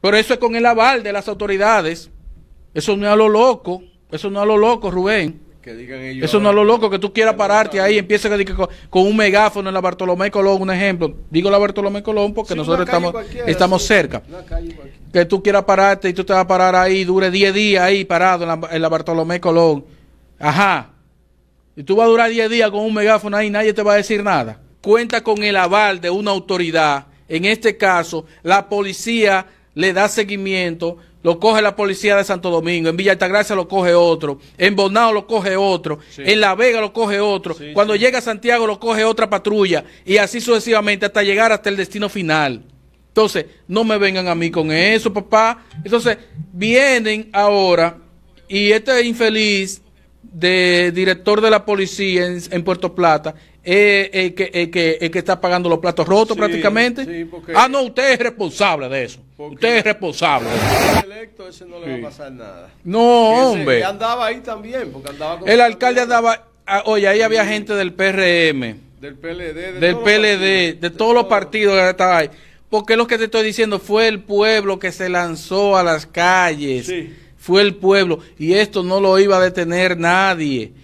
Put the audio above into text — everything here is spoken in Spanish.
Pero eso es con el aval de las autoridades. Eso no es a lo loco. Eso no es a lo loco, Rubén. Que eso no es lo loco que tú quieras pararte ahí empieza empieces con, con un megáfono en la Bartolomé Colón, un ejemplo. Digo la Bartolomé Colón porque nosotros estamos, estamos cerca. Que tú quieras pararte y tú te vas a parar ahí, dure 10 días ahí parado en la, en la Bartolomé Colón. Ajá. Y tú vas a durar 10 días con un megáfono ahí y nadie te va a decir nada. Cuenta con el aval de una autoridad. En este caso, la policía le da seguimiento, lo coge la policía de Santo Domingo, en Villa Altagracia lo coge otro, en Bonao lo coge otro, en La Vega lo coge otro, cuando llega a Santiago lo coge otra patrulla y así sucesivamente hasta llegar hasta el destino final. Entonces, no me vengan a mí con eso, papá. Entonces, vienen ahora y este infeliz de director de la policía en, Puerto Plata eh, el eh, eh, eh, que, está pagando los platos rotos prácticamente. Ah, no, usted es responsable de eso. Usted es responsable. electo, no le va a pasar nada. No, hombre. andaba ahí también, porque andaba El alcalde andaba, ah, oye, ahí había gente del PRM. Del PLD. del PLD, de, todos los partidos que estaban ahí. Porque lo que te estoy diciendo fue el pueblo que se lanzó a las calles. Fue el pueblo. Y esto no lo iba a detener nadie.